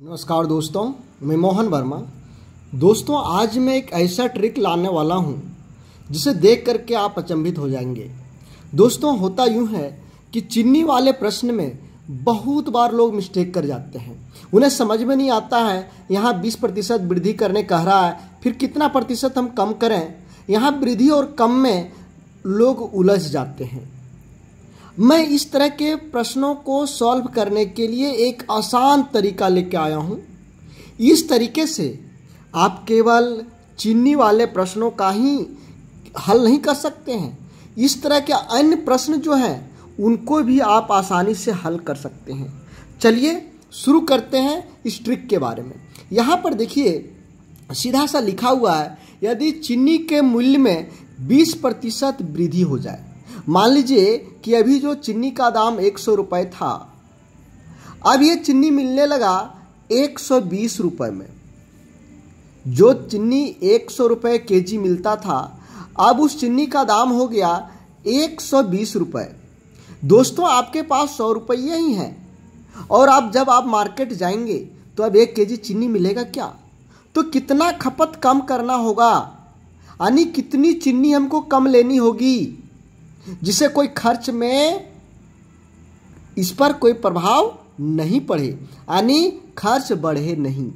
नमस्कार दोस्तों मैं मोहन वर्मा दोस्तों आज मैं एक ऐसा ट्रिक लाने वाला हूँ जिसे देख करके आप अचंभित हो जाएंगे दोस्तों होता यूँ है कि चिन्नी वाले प्रश्न में बहुत बार लोग मिस्टेक कर जाते हैं उन्हें समझ में नहीं आता है यहाँ 20 प्रतिशत वृद्धि करने कह रहा है फिर कितना प्रतिशत हम कम करें यहाँ वृद्धि और कम में लोग उलझ जाते हैं मैं इस तरह के प्रश्नों को सॉल्व करने के लिए एक आसान तरीका लेके आया हूँ इस तरीके से आप केवल चीनी वाले प्रश्नों का ही हल नहीं कर सकते हैं इस तरह के अन्य प्रश्न जो हैं उनको भी आप आसानी से हल कर सकते हैं चलिए शुरू करते हैं इस ट्रिक के बारे में यहाँ पर देखिए सीधा सा लिखा हुआ है यदि चीनी के मूल्य में 20 प्रतिशत वृद्धि हो जाए मान लीजिए कि अभी जो चीनी का दाम एक सौ रुपये था अब ये चीनी मिलने लगा एक सौ बीस रुपये में जो चीनी एक सौ रुपये के जी मिलता था अब उस चीनी का दाम हो गया एक सौ बीस रुपये दोस्तों आपके पास सौ रुपये ही हैं और आप जब आप मार्केट जाएंगे तो अब एक जी चीनी मिलेगा क्या तो कितना खपत कम करना होगा यानी कितनी चीनी हमको कम लेनी होगी जिसे कोई खर्च में इस पर कोई प्रभाव नहीं पड़े यानी खर्च बढ़े नहीं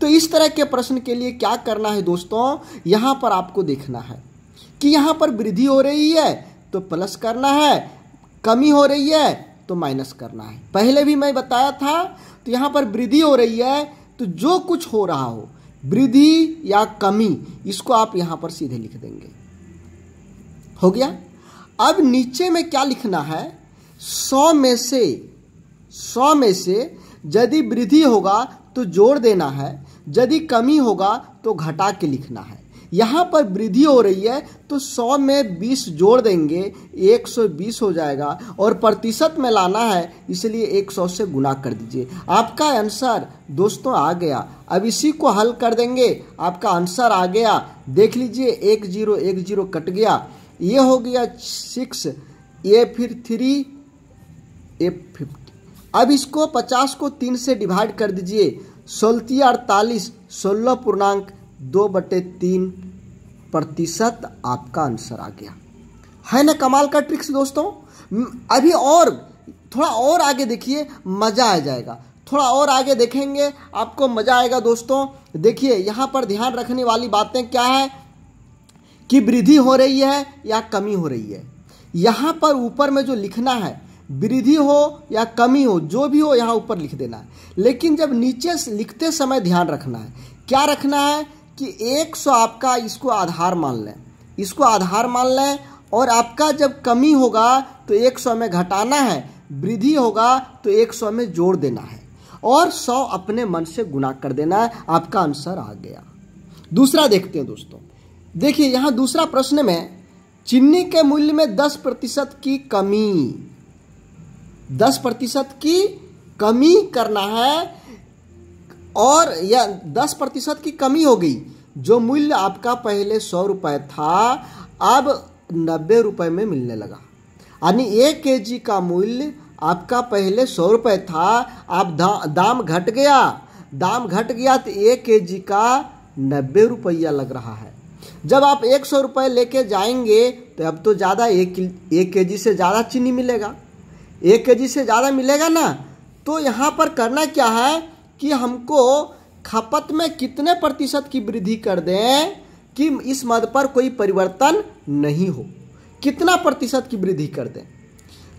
तो इस तरह के प्रश्न के लिए क्या करना है दोस्तों यहां पर आपको देखना है कि यहां पर वृद्धि हो रही है तो प्लस करना है कमी हो रही है तो माइनस करना है पहले भी मैं बताया था तो यहां पर वृद्धि हो रही है तो जो कुछ हो रहा हो वृद्धि या कमी इसको आप यहां पर सीधे लिख देंगे हो गया अब नीचे में क्या लिखना है सौ में से सौ में से यदि वृद्धि होगा तो जोड़ देना है यदि कमी होगा तो घटा के लिखना है यहाँ पर वृद्धि हो रही है तो 100 में 20 जोड़ देंगे 120 हो जाएगा और प्रतिशत में लाना है इसलिए 100 से गुना कर दीजिए आपका आंसर दोस्तों आ गया अब इसी को हल कर देंगे आपका आंसर आ गया देख लीजिए एक जीरो एक जीरो कट गया ये हो गया सिक्स ये फिर थ्री ए फिफ्टी अब इसको पचास को तीन से डिवाइड कर दीजिए सोलती अड़तालीस सोलह पूर्णांक दो बटे तीन प्रतिशत आपका आंसर आ गया है ना कमाल का ट्रिक्स दोस्तों अभी और थोड़ा और आगे देखिए मज़ा आ जाएगा थोड़ा और आगे देखेंगे आपको मज़ा आएगा दोस्तों देखिए यहाँ पर ध्यान रखने वाली बातें क्या है कि वृद्धि हो रही है या कमी हो रही है यहाँ पर ऊपर में जो लिखना है वृद्धि हो या कमी हो जो भी हो यहाँ ऊपर लिख देना है लेकिन जब नीचे लिखते समय ध्यान रखना है क्या रखना है कि 100 आपका इसको आधार मान लें इसको आधार मान लें और आपका जब कमी होगा तो 100 में घटाना है वृद्धि होगा तो 100 में जोड़ देना है और 100 अपने मन से गुना कर देना है आपका आंसर आ गया दूसरा देखते हैं दोस्तों देखिए यहाँ दूसरा प्रश्न में चीनी के मूल्य में दस प्रतिशत की कमी दस प्रतिशत की कमी करना है और या दस प्रतिशत की कमी हो गई जो मूल्य आपका पहले सौ रुपये था अब नब्बे रुपये में मिलने लगा यानी एक के जी का मूल्य आपका पहले सौ रुपये था आप दा, दाम घट गया दाम घट गया तो एक के जी का नब्बे रुपया लग रहा है जब आप एक सौ रुपये लेके जाएंगे तो अब तो ज़्यादा एक एक के जी से ज़्यादा चीनी मिलेगा एक के जी से ज़्यादा मिलेगा ना तो यहाँ पर करना क्या है कि हमको खपत में कितने प्रतिशत की वृद्धि कर दें कि इस मद पर कोई परिवर्तन नहीं हो कितना प्रतिशत की वृद्धि कर दें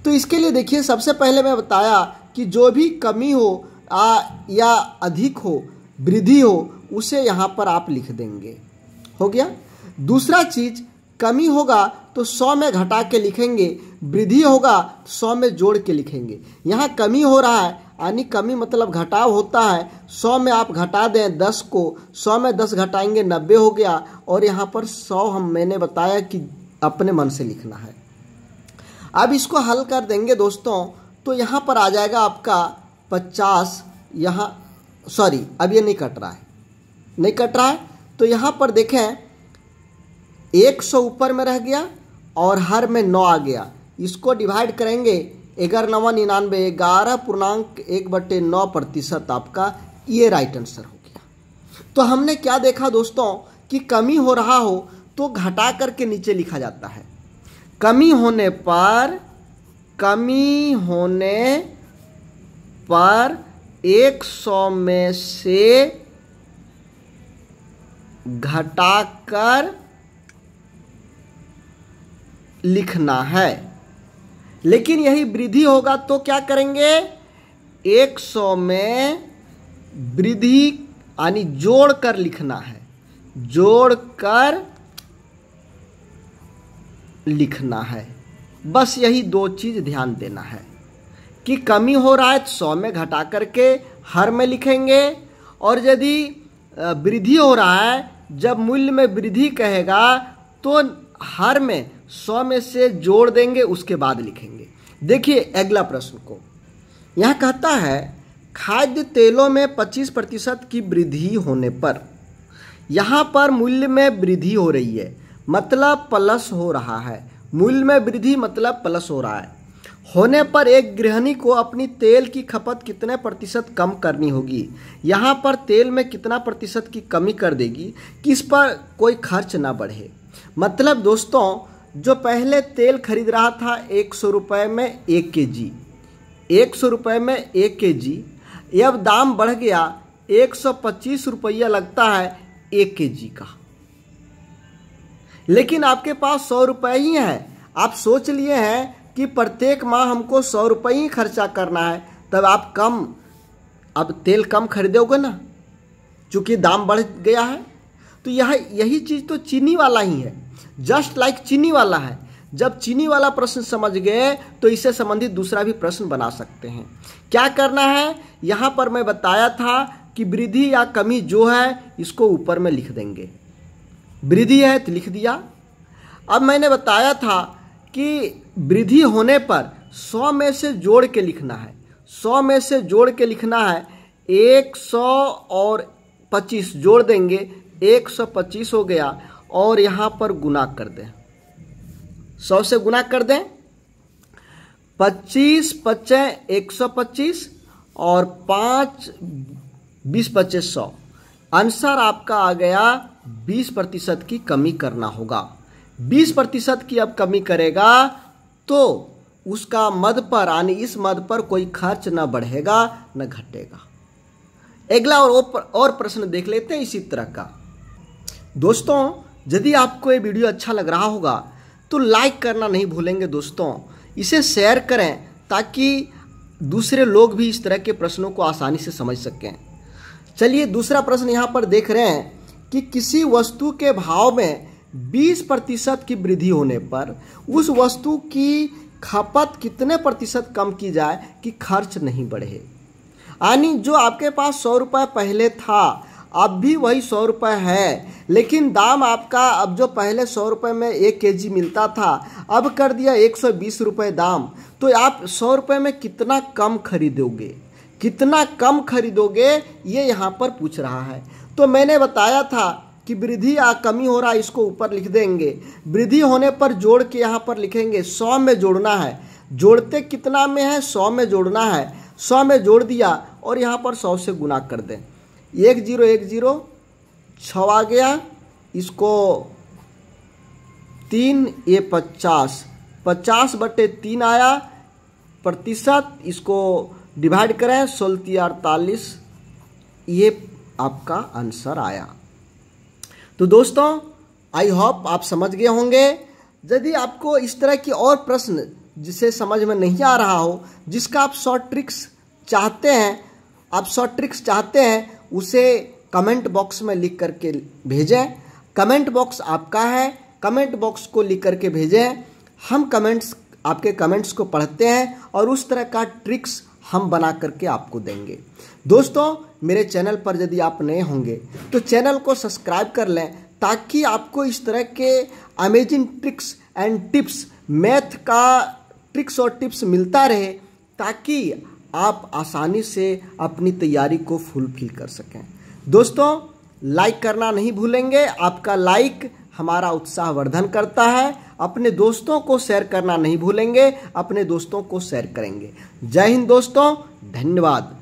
तो इसके लिए देखिए सबसे पहले मैं बताया कि जो भी कमी हो आ, या अधिक हो वृद्धि हो उसे यहाँ पर आप लिख देंगे हो गया दूसरा चीज कमी होगा तो सौ में घटा के लिखेंगे वृद्धि होगा तो सौ में जोड़ के लिखेंगे यहाँ कमी हो रहा है यानी कमी मतलब घटाव होता है सौ में आप घटा दें दस को सौ में दस घटाएंगे नब्बे हो गया और यहाँ पर सौ हम मैंने बताया कि अपने मन से लिखना है अब इसको हल कर देंगे दोस्तों तो यहाँ पर आ जाएगा आपका पचास यहाँ सॉरी अब ये नहीं कट रहा है नहीं कट रहा है तो यहाँ पर देखें एक सौ ऊपर में रह गया और हर में नौ आ गया इसको डिवाइड करेंगे ग्यारह नवा निन्यानवे ग्यारह पूर्णांक एक बटे नौ प्रतिशत आपका ये राइट आंसर हो गया तो हमने क्या देखा दोस्तों कि कमी हो रहा हो तो घटा करके नीचे लिखा जाता है कमी होने पर कमी होने पर 100 में से घटाकर लिखना है लेकिन यही वृद्धि होगा तो क्या करेंगे 100 में वृद्धि यानी जोड़ कर लिखना है जोड़ कर लिखना है बस यही दो चीज़ ध्यान देना है कि कमी हो रहा है तो सौ में घटा करके हर में लिखेंगे और यदि वृद्धि हो रहा है जब मूल्य में वृद्धि कहेगा तो हर में सौ में से जोड़ देंगे उसके बाद लिखेंगे देखिए अगला प्रश्न को यह कहता है खाद्य तेलों में 25 प्रतिशत की वृद्धि होने पर यहाँ पर मूल्य में वृद्धि हो रही है मतलब प्लस हो रहा है मूल्य में वृद्धि मतलब प्लस हो रहा है होने पर एक गृहिणी को अपनी तेल की खपत कितने प्रतिशत कम करनी होगी यहाँ पर तेल में कितना प्रतिशत की कमी कर देगी किस पर कोई खर्च ना बढ़े मतलब दोस्तों जो पहले तेल खरीद रहा था एक सौ रुपये में एक के जी एक सौ रुपये में एक के जी अब दाम बढ़ गया एक सौ पच्चीस रुपया लगता है एक के जी का लेकिन आपके पास सौ रुपये ही हैं आप सोच लिए हैं कि प्रत्येक माह हमको सौ रुपये ही खर्चा करना है तब आप कम अब तेल कम खरीदोगे ना चूँकि दाम बढ़ गया है तो यह यही चीज़ तो चीनी वाला ही है जस्ट लाइक चीनी वाला है जब चीनी वाला प्रश्न समझ गए तो इससे संबंधित दूसरा भी प्रश्न बना सकते हैं क्या करना है यहाँ पर मैं बताया था कि वृद्धि या कमी जो है इसको ऊपर में लिख देंगे वृद्धि है तो लिख दिया अब मैंने बताया था कि वृद्धि होने पर सौ में से जोड़ के लिखना है सौ में से जोड़ के लिखना है एक सौ और पच्चीस जोड़ देंगे एक सौ पच्चीस हो गया और यहाँ पर गुना कर दें सौ से गुना कर दें पच्चीस पच्चे एक सौ पच्चीस और पाँच बीस पच्चीस सौ आंसर आपका आ गया बीस प्रतिशत की कमी करना होगा 20 प्रतिशत की अब कमी करेगा तो उसका मद पर यानी इस मद पर कोई खर्च न बढ़ेगा न घटेगा अगला और और प्रश्न देख लेते हैं इसी तरह का दोस्तों यदि आपको ये वीडियो अच्छा लग रहा होगा तो लाइक करना नहीं भूलेंगे दोस्तों इसे शेयर करें ताकि दूसरे लोग भी इस तरह के प्रश्नों को आसानी से समझ सकें चलिए दूसरा प्रश्न यहाँ पर देख रहे हैं कि किसी वस्तु के भाव में 20 प्रतिशत की वृद्धि होने पर उस वस्तु की खपत कितने प्रतिशत कम की जाए कि खर्च नहीं बढ़े यानी जो आपके पास सौ रुपये पहले था अब भी वही सौ रुपये है लेकिन दाम आपका अब जो पहले सौ रुपये में एक के जी मिलता था अब कर दिया एक सौ बीस रुपये दाम तो आप सौ रुपये में कितना कम खरीदोगे कितना कम खरीदोगे ये यहाँ पर पूछ रहा है तो मैंने बताया था कि वृद्धि या कमी हो रहा है इसको ऊपर लिख देंगे वृद्धि होने पर जोड़ के यहाँ पर लिखेंगे सौ में जोड़ना है जोड़ते कितना में है सौ में जोड़ना है सौ में जोड़ दिया और यहाँ पर सौ से गुना कर दें एक जीरो एक जीरो छ आ गया इसको तीन ये पचास पचास बटे तीन आया प्रतिशत इसको डिवाइड करें सोलती अड़तालीस ये आपका आंसर आया तो दोस्तों आई होप आप समझ गए होंगे यदि आपको इस तरह की और प्रश्न जिसे समझ में नहीं आ रहा हो जिसका आप शॉर्ट ट्रिक्स चाहते हैं आप शॉर्ट ट्रिक्स चाहते हैं उसे कमेंट बॉक्स में लिख करके भेजें कमेंट बॉक्स आपका है कमेंट बॉक्स को लिख करके भेजें हम कमेंट्स आपके कमेंट्स को पढ़ते हैं और उस तरह का ट्रिक्स हम बना करके आपको देंगे दोस्तों मेरे चैनल पर यदि आप नए होंगे तो चैनल को सब्सक्राइब कर लें ताकि आपको इस तरह के amazing tricks and tips math का ट्रिक्स और टिप्स मिलता रहे ताकि आप आसानी से अपनी तैयारी को फुलफिल कर सकें दोस्तों लाइक करना नहीं भूलेंगे आपका लाइक हमारा उत्साह वर्धन करता है अपने दोस्तों को शेयर करना नहीं भूलेंगे अपने दोस्तों को शेयर करेंगे जय हिंद दोस्तों धन्यवाद